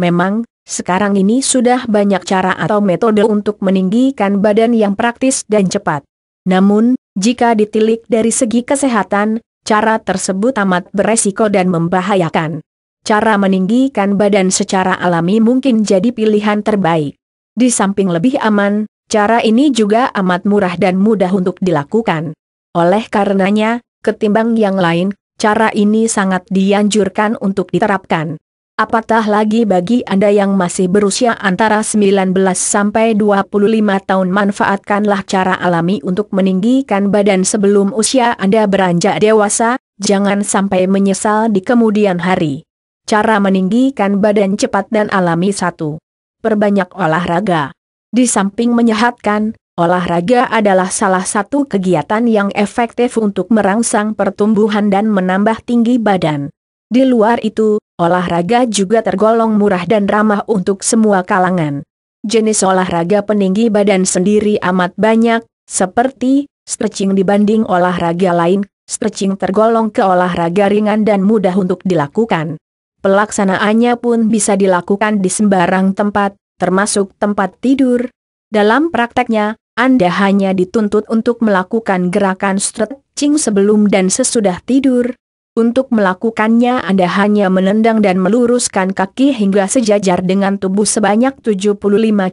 Memang, sekarang ini sudah banyak cara atau metode untuk meninggikan badan yang praktis dan cepat. Namun, jika ditilik dari segi kesehatan, cara tersebut amat beresiko dan membahayakan. Cara meninggikan badan secara alami mungkin jadi pilihan terbaik. Di samping lebih aman, cara ini juga amat murah dan mudah untuk dilakukan. Oleh karenanya, ketimbang yang lain, cara ini sangat dianjurkan untuk diterapkan. Apatah lagi bagi Anda yang masih berusia antara 19 sampai 25 tahun manfaatkanlah cara alami untuk meninggikan badan sebelum usia Anda beranjak dewasa, jangan sampai menyesal di kemudian hari. Cara meninggikan badan cepat dan alami satu, Perbanyak olahraga. Di samping menyehatkan, Olahraga adalah salah satu kegiatan yang efektif untuk merangsang pertumbuhan dan menambah tinggi badan. Di luar itu, Olahraga juga tergolong murah dan ramah untuk semua kalangan. Jenis olahraga peninggi badan sendiri amat banyak, seperti stretching dibanding olahraga lain, stretching tergolong ke olahraga ringan dan mudah untuk dilakukan. Pelaksanaannya pun bisa dilakukan di sembarang tempat, termasuk tempat tidur. Dalam prakteknya, Anda hanya dituntut untuk melakukan gerakan stretching sebelum dan sesudah tidur, untuk melakukannya Anda hanya menendang dan meluruskan kaki hingga sejajar dengan tubuh sebanyak 75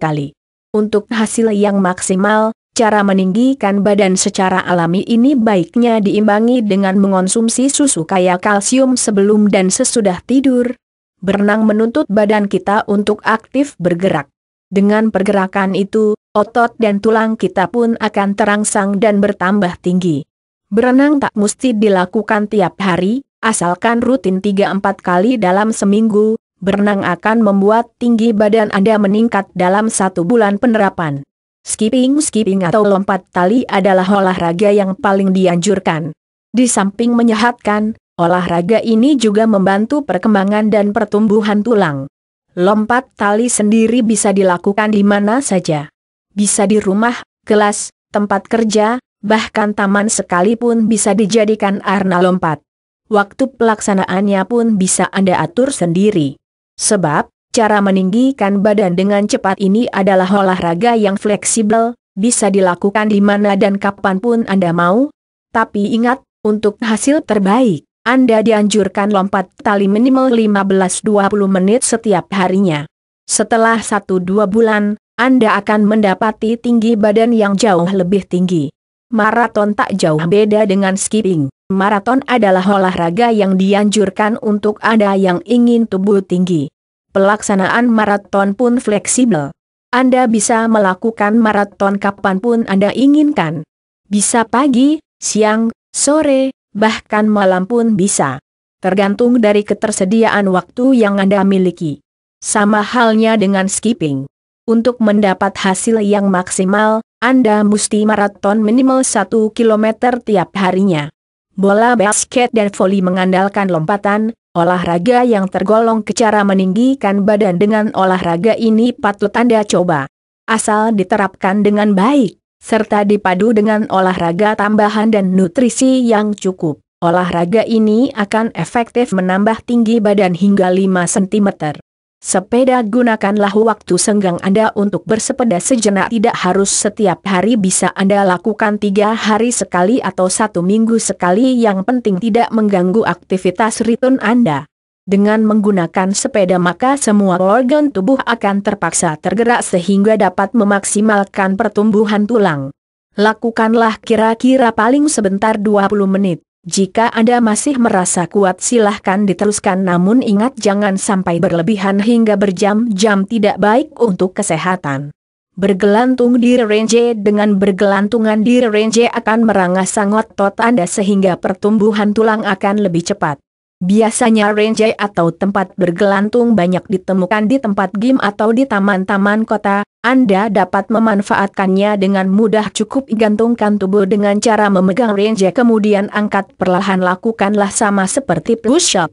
kali. Untuk hasil yang maksimal, cara meninggikan badan secara alami ini baiknya diimbangi dengan mengonsumsi susu kaya kalsium sebelum dan sesudah tidur. Berenang menuntut badan kita untuk aktif bergerak. Dengan pergerakan itu, otot dan tulang kita pun akan terangsang dan bertambah tinggi. Berenang tak mesti dilakukan tiap hari, asalkan rutin 3-4 kali dalam seminggu, berenang akan membuat tinggi badan Anda meningkat dalam satu bulan penerapan. Skipping-skipping atau lompat tali adalah olahraga yang paling dianjurkan. Di samping menyehatkan, olahraga ini juga membantu perkembangan dan pertumbuhan tulang. Lompat tali sendiri bisa dilakukan di mana saja. Bisa di rumah, kelas, tempat kerja, bahkan taman sekalipun bisa dijadikan arena lompat. Waktu pelaksanaannya pun bisa Anda atur sendiri. Sebab, cara meninggikan badan dengan cepat ini adalah olahraga yang fleksibel, bisa dilakukan di mana dan kapanpun Anda mau. Tapi ingat, untuk hasil terbaik, Anda dianjurkan lompat tali minimal 15-20 menit setiap harinya. Setelah 1-2 bulan, Anda akan mendapati tinggi badan yang jauh lebih tinggi. Maraton tak jauh beda dengan skipping. Maraton adalah olahraga yang dianjurkan untuk Anda yang ingin tubuh tinggi. Pelaksanaan maraton pun fleksibel. Anda bisa melakukan maraton kapanpun Anda inginkan. Bisa pagi, siang, sore, bahkan malam pun bisa. Tergantung dari ketersediaan waktu yang Anda miliki. Sama halnya dengan skipping. Untuk mendapat hasil yang maksimal, anda mesti maraton minimal 1 km tiap harinya. Bola basket dan voli mengandalkan lompatan, olahraga yang tergolong ke cara meninggikan badan dengan olahraga ini patut Anda coba. Asal diterapkan dengan baik, serta dipadu dengan olahraga tambahan dan nutrisi yang cukup, olahraga ini akan efektif menambah tinggi badan hingga 5 cm. Sepeda gunakanlah waktu senggang Anda untuk bersepeda sejenak tidak harus setiap hari bisa Anda lakukan tiga hari sekali atau satu minggu sekali yang penting tidak mengganggu aktivitas return Anda. Dengan menggunakan sepeda maka semua organ tubuh akan terpaksa tergerak sehingga dapat memaksimalkan pertumbuhan tulang. Lakukanlah kira-kira paling sebentar 20 menit. Jika Anda masih merasa kuat silahkan diteruskan namun ingat jangan sampai berlebihan hingga berjam-jam tidak baik untuk kesehatan. Bergelantung di range dengan bergelantungan di range akan merangsang otot Anda sehingga pertumbuhan tulang akan lebih cepat. Biasanya renjai atau tempat bergelantung banyak ditemukan di tempat gym atau di taman-taman kota, Anda dapat memanfaatkannya dengan mudah cukup gantungkan tubuh dengan cara memegang renjai kemudian angkat perlahan lakukanlah sama seperti push-up.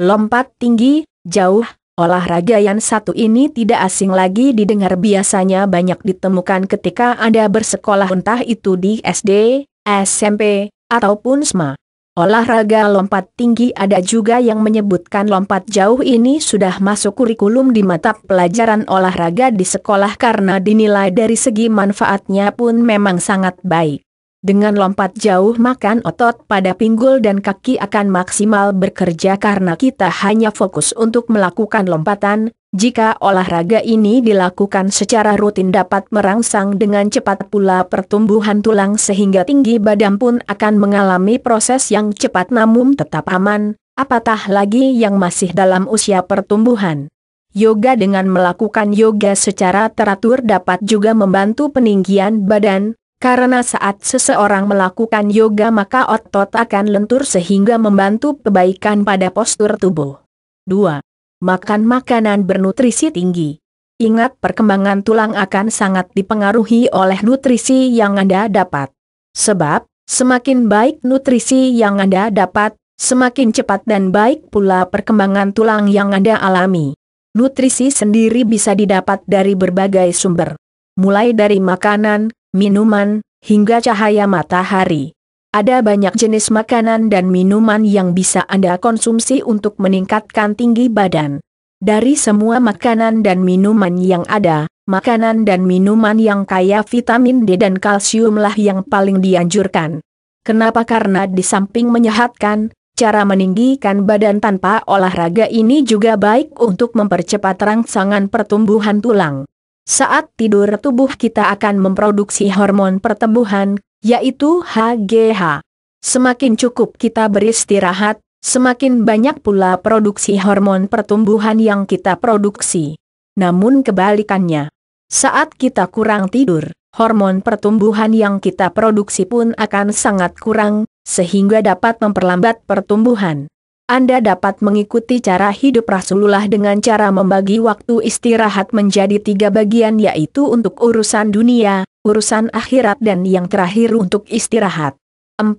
Lompat tinggi, jauh, olahraga yang satu ini tidak asing lagi didengar biasanya banyak ditemukan ketika Anda bersekolah entah itu di SD, SMP, ataupun SMA. Olahraga lompat tinggi ada juga yang menyebutkan lompat jauh ini sudah masuk kurikulum di mata pelajaran olahraga di sekolah karena dinilai dari segi manfaatnya pun memang sangat baik. Dengan lompat jauh makan otot pada pinggul dan kaki akan maksimal bekerja karena kita hanya fokus untuk melakukan lompatan, jika olahraga ini dilakukan secara rutin dapat merangsang dengan cepat pula pertumbuhan tulang sehingga tinggi badan pun akan mengalami proses yang cepat namun tetap aman, apatah lagi yang masih dalam usia pertumbuhan. Yoga dengan melakukan yoga secara teratur dapat juga membantu peninggian badan, karena saat seseorang melakukan yoga maka otot akan lentur sehingga membantu kebaikan pada postur tubuh. 2. Makan makanan bernutrisi tinggi. Ingat perkembangan tulang akan sangat dipengaruhi oleh nutrisi yang Anda dapat. Sebab, semakin baik nutrisi yang Anda dapat, semakin cepat dan baik pula perkembangan tulang yang Anda alami. Nutrisi sendiri bisa didapat dari berbagai sumber. Mulai dari makanan, minuman, hingga cahaya matahari. Ada banyak jenis makanan dan minuman yang bisa Anda konsumsi untuk meningkatkan tinggi badan. Dari semua makanan dan minuman yang ada, makanan dan minuman yang kaya vitamin D dan kalsiumlah yang paling dianjurkan. Kenapa? Karena di samping menyehatkan, cara meninggikan badan tanpa olahraga ini juga baik untuk mempercepat rangsangan pertumbuhan tulang. Saat tidur tubuh kita akan memproduksi hormon pertumbuhan, yaitu HGH. Semakin cukup kita beristirahat, semakin banyak pula produksi hormon pertumbuhan yang kita produksi. Namun kebalikannya, saat kita kurang tidur, hormon pertumbuhan yang kita produksi pun akan sangat kurang, sehingga dapat memperlambat pertumbuhan. Anda dapat mengikuti cara hidup Rasulullah dengan cara membagi waktu istirahat menjadi tiga bagian yaitu untuk urusan dunia, urusan akhirat dan yang terakhir untuk istirahat. 4.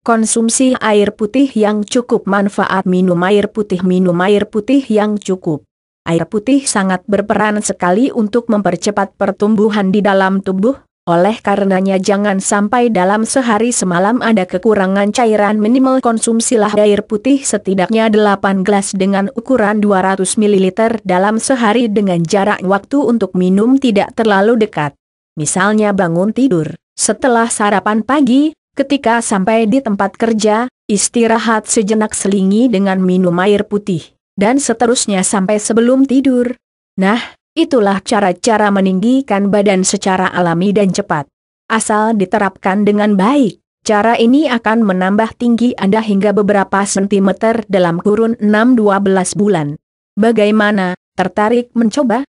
Konsumsi air putih yang cukup Manfaat minum air putih Minum air putih yang cukup Air putih sangat berperan sekali untuk mempercepat pertumbuhan di dalam tubuh, oleh karenanya jangan sampai dalam sehari semalam ada kekurangan cairan minimal konsumsilah air putih setidaknya 8 gelas dengan ukuran 200 ml dalam sehari dengan jarak waktu untuk minum tidak terlalu dekat. Misalnya bangun tidur, setelah sarapan pagi, ketika sampai di tempat kerja, istirahat sejenak selingi dengan minum air putih, dan seterusnya sampai sebelum tidur. Nah, Itulah cara-cara meninggikan badan secara alami dan cepat. Asal diterapkan dengan baik, cara ini akan menambah tinggi Anda hingga beberapa sentimeter dalam kurun 6-12 bulan. Bagaimana, tertarik mencoba?